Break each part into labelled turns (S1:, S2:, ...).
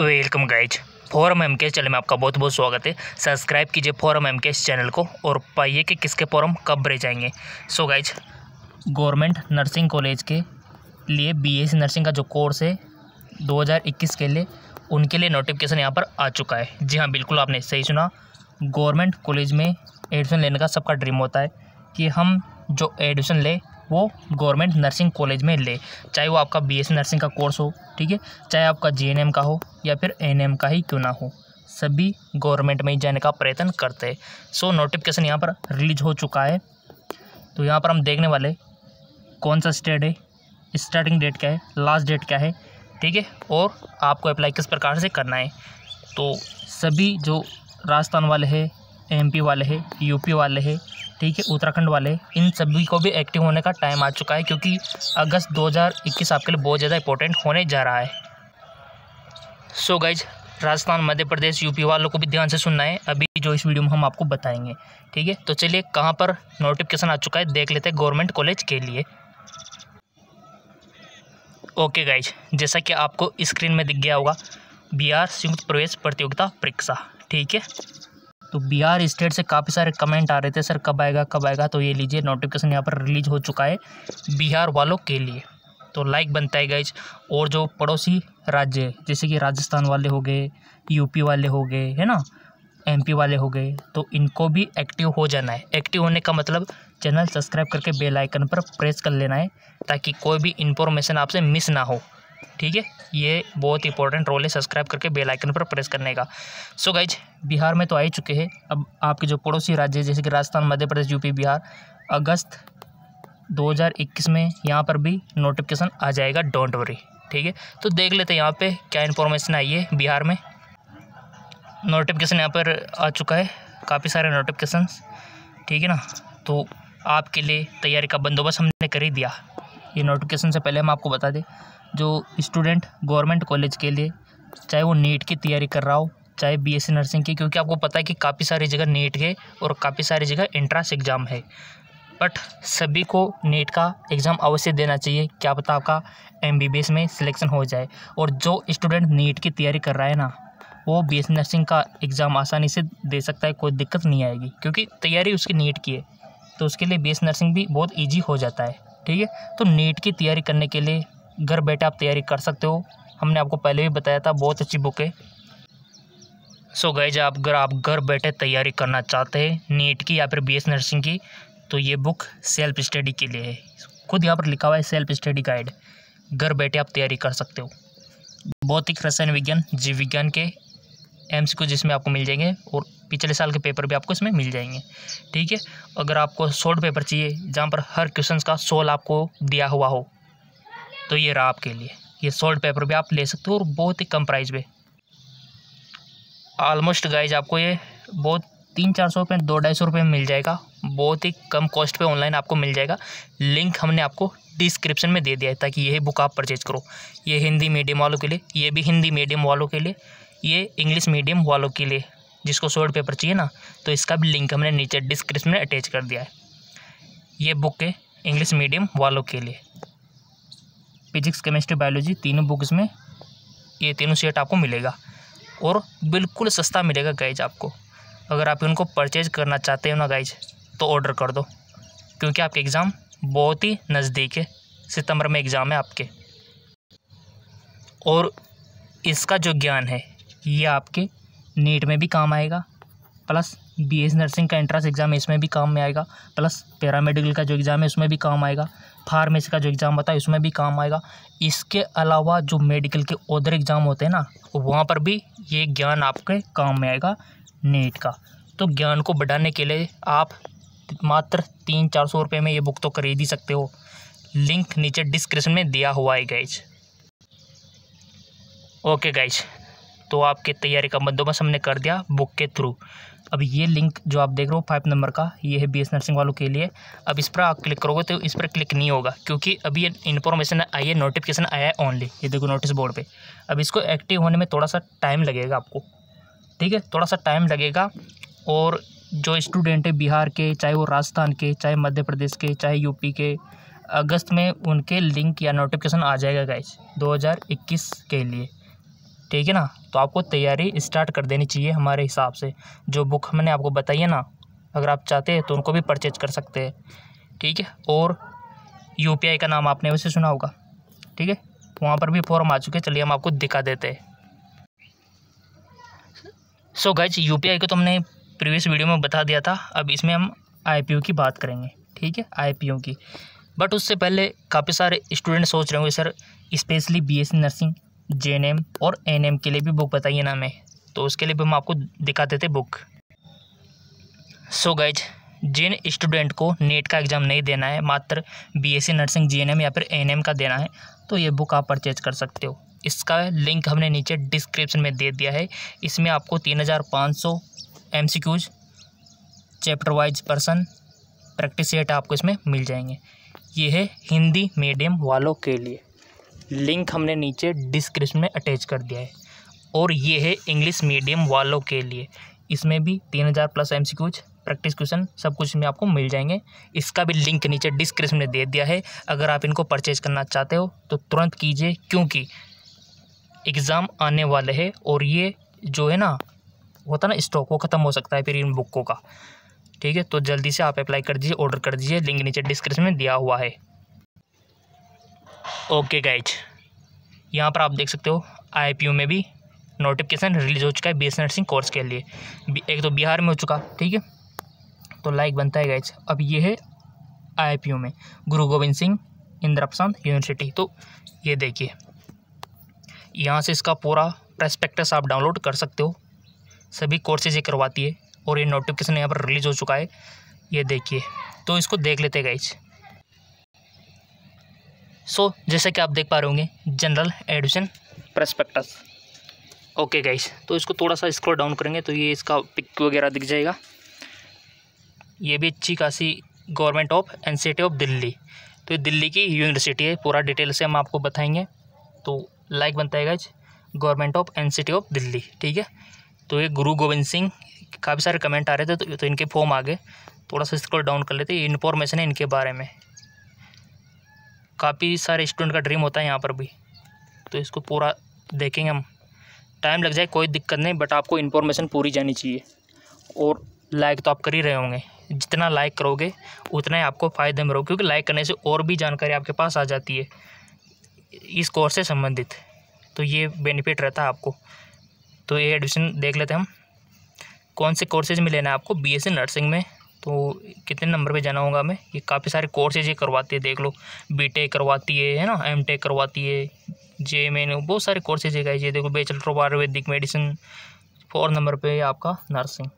S1: welcome guys form M K channel में आपका बहुत बहुत स्वागत है सब्सक्राइब कीजिए फॉरम एम के चैनल को और पाइए कि किसके फॉरम कब भरे जाएंगे so guys government nursing college के लिए बीएससी नर्सिंग का जो कोर्स है 2021 के लिए उनके लिए नोटिफिकेशन यहाँ पर आ चुका है जी हाँ बिल्कुल आपने सही सुना गवर्नमेंट कॉलेज में एडमिशन लेने का सबका ड्रीम होता है कि हम जो एडमिशन लें वो गवर्नमेंट नर्सिंग कॉलेज में ले चाहे वो आपका बी नर्सिंग का कोर्स हो ठीक है चाहे आपका जी का हो या फिर एन का ही क्यों ना हो सभी गवर्नमेंट में ही जाने का प्रयत्न करते हैं सो नोटिफिकेशन यहाँ पर रिलीज हो चुका है तो यहाँ पर हम देखने वाले कौन सा स्टेट है स्टार्टिंग डेट क्या है लास्ट डेट क्या है ठीक है और आपको अप्लाई किस प्रकार से करना है तो सभी जो राजस्थान वाले हैं एमपी वाले हैं यूपी वाले हैं ठीक है उत्तराखंड वाले इन सभी को भी एक्टिव होने का टाइम आ चुका है क्योंकि अगस्त 2021 आपके लिए बहुत ज़्यादा इंपॉर्टेंट होने जा रहा है so so guys Rajasthan Madhya Pradesh UP वालों को भी ध्यान से सुनना है अभी जो इस वीडियो में हम आपको बताएंगे ठीक है तो चलिए कहाँ पर नोटिफिकेशन आ चुका है देख लेते हैं गवर्नमेंट कॉलेज के लिए ओके गाइज जैसा कि आपको स्क्रीन में दिख गया होगा बिहार संयुक्त प्रवेश प्रतियोगिता परीक्षा ठीक है तो बिहार स्टेट से काफ़ी सारे कमेंट आ रहे थे सर कब आएगा कब आएगा तो ये लीजिए नोटिफिकेशन यहाँ पर रिलीज हो चुका है बिहार वालों के लिए तो लाइक बनता है गाइज और जो पड़ोसी राज्य जैसे कि राजस्थान वाले हो गए यूपी वाले हो गए है ना एमपी वाले हो गए तो इनको भी एक्टिव हो जाना है एक्टिव होने का मतलब चैनल सब्सक्राइब करके बेल आइकन पर प्रेस कर लेना है ताकि कोई भी इन्फॉर्मेशन आपसे मिस ना हो ठीक है ये बहुत इंपॉर्टेंट रोल है सब्सक्राइब करके बेल आइकन पर प्रेस करने का सो गाइज बिहार में तो आ ही चुके हैं अब आपके जो पड़ोसी राज्य जैसे कि राजस्थान मध्य प्रदेश यूपी बिहार अगस्त 2021 में यहाँ पर भी नोटिफिकेशन आ जाएगा डोंट वरी ठीक है तो देख लेते हैं यहाँ पे क्या इन्फॉर्मेशन आई है बिहार में नोटिफिकेशन यहाँ पर आ चुका है काफ़ी सारे नोटिफिकेशन ठीक है ना तो आपके लिए तैयारी का बंदोबस्त हमने कर ही दिया ये नोटिफिकेशन से पहले हम आपको बता दें जो स्टूडेंट गवर्नमेंट कॉलेज के लिए चाहे वो नीट की तैयारी कर रहा हो चाहे बीएससी नर्सिंग की क्योंकि आपको पता है कि काफ़ी सारी जगह नीट है और काफ़ी सारी जगह एंट्रांस एग्ज़ाम है बट सभी को नीट का एग्ज़ाम अवश्य देना चाहिए क्या पता आपका एम में सिलेक्शन हो जाए और जो स्टूडेंट नीट की तैयारी कर रहा है ना वो बी नर्सिंग का एग्ज़ाम आसानी से दे सकता है कोई दिक्कत नहीं आएगी क्योंकि तैयारी उसकी नीट की है तो उसके लिए बी नर्सिंग भी बहुत ईजी हो जाता है ठीक है तो नीट की तैयारी करने के लिए घर बैठे आप तैयारी कर सकते हो हमने आपको पहले भी बताया था बहुत अच्छी बुक है सो गए जब अगर आप घर बैठे तैयारी करना चाहते हैं नीट की या फिर बी नर्सिंग की तो ये बुक सेल्फ स्टडी के लिए है खुद यहाँ पर लिखा हुआ है सेल्फ स्टडी गाइड घर बैठे आप तैयारी कर सकते हो भौतिक रसायन विज्ञान जीव विज्ञान के एम को जिसमें आपको मिल जाएंगे और पिछले साल के पेपर भी आपको इसमें मिल जाएंगे ठीक है अगर आपको शॉर्ट पेपर चाहिए जहाँ पर हर क्वेश्चन का सोल आपको दिया हुआ हो तो ये रहा आपके लिए ये सॉल्ट पेपर भी आप ले सकते हो और बहुत ही कम प्राइस में आलमोस्ट गाइज आपको ये बहुत तीन चार सौ रुपये दो ढाई सौ रुपये में मिल जाएगा बहुत ही कम कॉस्ट पे ऑनलाइन आपको मिल जाएगा लिंक हमने आपको डिस्क्रिप्शन में दे दिया है ताकि यही बुक आप परचेज करो ये हिंदी मीडियम वालों के लिए ये भी हिंदी मीडियम वालों के लिए ये इंग्लिश मीडियम वालों के लिए जिसको सोल्ड पेपर चाहिए ना तो इसका भी लिंक हमने नीचे डिस्क्रिप्शन में अटैच कर दिया है ये बुक है इंग्लिश मीडियम वालों के लिए फिजिक्स केमिस्ट्री बायोलॉजी तीनों बुक्स में ये तीनों सेट आपको मिलेगा और बिल्कुल सस्ता मिलेगा गाइज आपको अगर आप इनको परचेज करना चाहते हो ना गाइज तो ऑर्डर कर दो क्योंकि आपके एग्ज़ाम बहुत ही नज़दीक है सितंबर में एग्ज़ाम है आपके और इसका जो ज्ञान है ये आपके नीट में भी काम आएगा प्लस बी एस नर्सिंग का एंट्रेंस एग्ज़ाम है इसमें भी काम में आएगा प्लस पैरामेडिकल का जो एग्ज़ाम है उसमें भी काम आएगा फार्मेसी का जो एग्ज़ाम होता है उसमें भी काम आएगा इसके अलावा जो मेडिकल के उधर एग्ज़ाम होते हैं ना वहाँ पर भी ये ज्ञान आपके काम में आएगा नीट का तो ज्ञान को बढ़ाने के लिए आप मात्र तीन चार सौ रुपये में ये बुक तो खरीद ही सकते हो लिंक नीचे डिस्क्रिप्शन में दिया हुआ है गाइज ओके गाइज तो आपकी तैयारी का बंदोबस्त हमने कर दिया बुक के थ्रू अब ये लिंक जो आप देख रहे हो फाइव नंबर का ये है बी एस नर्सिंग वालों के लिए अब इस पर आप क्लिक करोगे तो इस पर क्लिक नहीं होगा क्योंकि अभी ये इन्फॉर्मेशन आई है नोटिफिकेशन आया है ओनली ये देखो नोटिस बोर्ड पर अब इसको एक्टिव होने में थोड़ा सा टाइम लगेगा आपको ठीक है थोड़ा सा टाइम लगेगा और जो स्टूडेंट है बिहार के चाहे वो राजस्थान के चाहे मध्य प्रदेश के चाहे यूपी के अगस्त में उनके लिंक या नोटिफिकेशन आ जाएगा गाइज दो के लिए ठीक है ना तो आपको तैयारी स्टार्ट कर देनी चाहिए हमारे हिसाब से जो बुक मैंने आपको बताई है ना अगर आप चाहते हैं तो उनको भी परचेज कर सकते हैं ठीक है और यू का नाम आपने वैसे सुना होगा ठीक है वहाँ पर भी फॉर्म आ चुके चलिए हम आपको दिखा देते हैं सो गज यू को तो हमने प्रीवियस वीडियो में बता दिया था अब इसमें हम आई की बात करेंगे ठीक है आई की बट उससे पहले काफ़ी सारे स्टूडेंट सोच रहे होंगे sir specially B nursing J और एन के लिए भी बुक बताइए ना हमें तो उसके लिए भी हम आपको दिखाते थे बुक सो गाइज जिन स्टूडेंट को नेट का एग्ज़ाम नहीं देना है मात्र बीएससी नर्सिंग जीएनएम या फिर एएनएम का देना है तो ये बुक आप परचेज कर सकते हो इसका लिंक हमने नीचे डिस्क्रिप्शन में दे दिया है इसमें आपको तीन हज़ार पाँच सौ M C Qs chapter wise person practice set आपको इसमें मिल जाएंगे ये है हिंदी मीडियम वालों के लिए लिंक हमने नीचे डिस्क्रिप्शन में अटैच कर दिया है और ये है इंग्लिश मीडियम वालों के लिए इसमें भी तीन हज़ार plus M C practice question सब कुछ में आपको मिल जाएंगे इसका भी लिंक नीचे डिस्क्रिप्शन में दे दिया है अगर आप इनको परचेज करना चाहते हो तो तुरंत कीजिए क्योंकि एग्ज़ाम आने वाले है और ये जो है ना होता ना स्टॉक वो ख़त्म हो सकता है फिर इन बुकों का ठीक है तो जल्दी से आप अप्लाई कर दीजिए ऑर्डर कर दीजिए लिंक नीचे डिस्क्रिप्शन में दिया हुआ है ओके गाइज यहाँ पर आप देख सकते हो आई में भी नोटिफिकेशन रिलीज़ हो चुका है बी नर्सिंग कोर्स के लिए एक तो बिहार में हो चुका ठीक है तो लाइक बनता है गाइज अब ये है आई में गुरु गोविंद सिंह इंदिरा प्रसाद यूनिवर्सिटी तो ये देखिए यहाँ से इसका पूरा प्रस्पेक्टस आप डाउनलोड कर सकते हो सभी कोर्सेज ये करवाती है और ये नोटिफिकेशन यहाँ पर रिलीज़ हो चुका है ये देखिए तो इसको देख लेते गाइज सो जैसे कि आप देख पा रहे होंगे general admission prospectus okay guys तो इसको थोड़ा सा स्क्रॉल डाउन करेंगे तो ये इसका पिक वगैरह दिख जाएगा ये भी अच्छी खासी government of N of Delhi तो ये दिल्ली की यूनिवर्सिटी है पूरा डिटेल से हम आपको बताएंगे तो लाइक बनता है guys government of N of Delhi ठीक है तो ये गुरु गोविंद सिंह काफ़ी सारे कमेंट आ रहे थे तो, तो इनके फॉर्म आ गए थोड़ा सा स्क्रॉल डाउन कर लेते ये इन्फॉर्मेशन है इनके बारे में काफ़ी सारे स्टूडेंट का ड्रीम होता है यहाँ पर भी तो इसको पूरा देखेंगे हम टाइम लग जाए कोई दिक्कत नहीं बट आपको इन्फॉर्मेशन पूरी जानी चाहिए और लाइक तो आप कर ही रहे होंगे जितना लाइक करोगे उतना ही आपको फ़ायदे में रहोगे क्योंकि लाइक करने से और भी जानकारी आपके पास आ जाती है इस कोर्स से संबंधित तो ये बेनिफिट रहता है आपको तो ये एडमिशन देख लेते हैं हम कौन से कोर्सेज में लेना है आपको बी नर्सिंग में तो कितने नंबर पे जाना होगा हमें ये काफ़ी सारे कोर्सेज ये करवाती है देख लो बीटेक करवाती है है ना एमटेक करवाती है जे एम एन बहुत सारे कोर्सेज है गाइज देखो bachelor of Ayurvedic medicine four number पे आपका नर्सिंग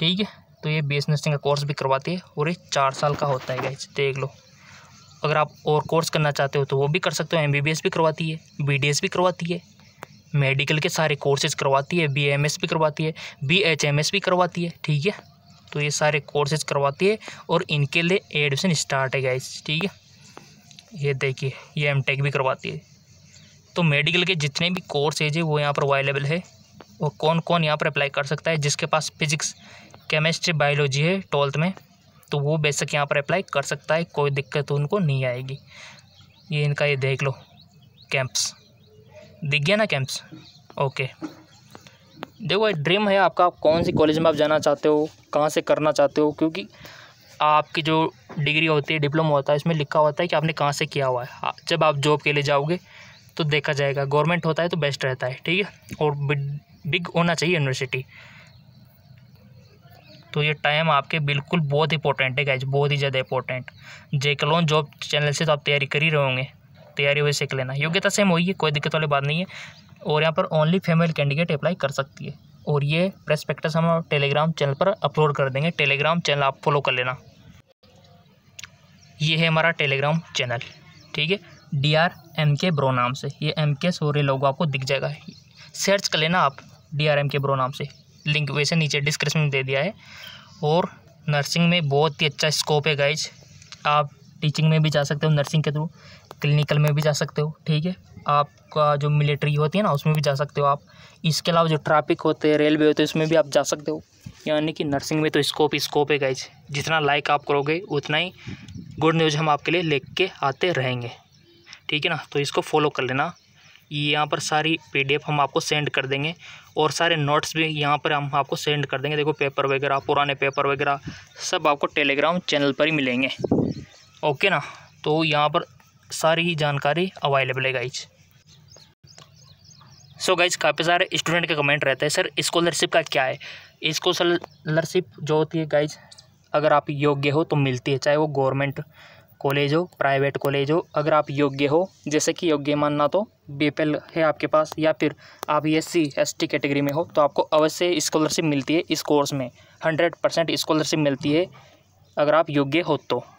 S1: ठीक है तो ये बी एस नर्सिंग का कोर्स भी करवाती है और ये चार साल का होता है गाइज देख लो अगर आप और कोर्स करना चाहते हो तो वो भी कर सकते हो एम बी बी एस भी करवाती है बी डी एस भी करवाती है मेडिकल के सारे कोर्सेज करवाती है बी एम एस भी करवाती है बी एच एम एस भी करवाती है ठीक है तो ये सारे कोर्सेज करवाती है और इनके लिए एडमिशन स्टार्ट है गाइस ठीक है ये देखिए ये एम भी करवाती है तो मेडिकल के जितने भी कोर्सेज है वो यहाँ पर अवेलेबल है और कौन कौन यहाँ पर अप्लाई कर सकता है जिसके पास फिजिक्स केमिस्ट्री बायोलॉजी है ट्वेल्थ में तो वो बेसिक यहाँ पर अप्लाई कर सकता है कोई दिक्कत उनको नहीं आएगी ये इनका ये देख लो कैंप्स दिख गया ना कैंप्स ओके देखो ये ड्रीम है आपका आप कौन सी कॉलेज में आप जाना चाहते हो कहाँ से करना चाहते हो क्योंकि आपकी जो डिग्री होती है डिप्लोमा होता है इसमें लिखा होता है कि आपने कहाँ से किया हुआ है हाँ, जब आप जॉब के लिए जाओगे तो देखा जाएगा गवर्नमेंट होता है तो बेस्ट रहता है ठीक है और बिग होना चाहिए यूनिवर्सिटी तो ये टाइम आपके बिल्कुल बहुत इंपॉर्टेंट है गाइज बहुत ही ज़्यादा इंपॉर्टेंट जेकलोन जॉब चैनल से तो आप तैयारी कर ही रहे होंगे तैयारी वैसे कर लेना योग्यता सेम है कोई दिक्कत वाली बात नहीं है और यहाँ पर ओनली फीमेल कैंडिडेट अप्लाई कर सकती है और ये प्रेस्पेक्टस हम टेलीग्राम चैनल पर अपलोड कर देंगे टेलीग्राम चैनल आप फॉलो कर लेना ये है हमारा टेलीग्राम चैनल ठीक है D R M K bro नाम से ये एम के सोरे लोगो आपको दिख जाएगा सर्च कर लेना आप D R M K bro नाम से लिंक वैसे नीचे डिस्क्रिप्शन में दे दिया है और नर्सिंग में बहुत ही अच्छा स्कोप है गाइज आप टीचिंग में भी जा सकते हो नर्सिंग के थ्रू क्लिनिकल में भी जा सकते हो ठीक है आपका जो मिलिट्री होती है ना उसमें भी जा सकते हो आप इसके अलावा जो ट्रैफिक होते हैं रेलवे होते हैं उसमें भी आप जा सकते हो यानी कि नर्सिंग में तो स्कोप स्कोप है गाइज जितना लाइक आप करोगे उतना ही गुड न्यूज़ हम आपके लिए के आते रहेंगे ठीक है ना तो इसको फॉलो कर लेना यहाँ पर सारी पीडीएफ हम आपको सेंड कर देंगे और सारे नोट्स भी यहाँ पर हम आपको सेंड कर देंगे देखो पेपर वगैरह पुराने पेपर वगैरह सब आपको टेलीग्राम चैनल पर ही मिलेंगे ओके ना तो यहाँ पर सारी ही जानकारी अवेलेबल है गाइज सो गाइज काफ़ी सारे स्टूडेंट के कमेंट रहते हैं सर स्कॉलरशिप का क्या है स्कॉलरशिप जो होती है गाइज अगर आप योग्य हो तो मिलती है चाहे वो गवर्नमेंट कॉलेज हो प्राइवेट कॉलेज हो अगर आप योग्य हो जैसे कि योग्य मानना तो बी है आपके पास या फिर आप S C S T category में हो तो आपको अवश्य स्कॉलरशिप मिलती है इस कोर्स में हंड्रेड परसेंट स्कॉलरशिप मिलती है अगर आप योग्य हो तो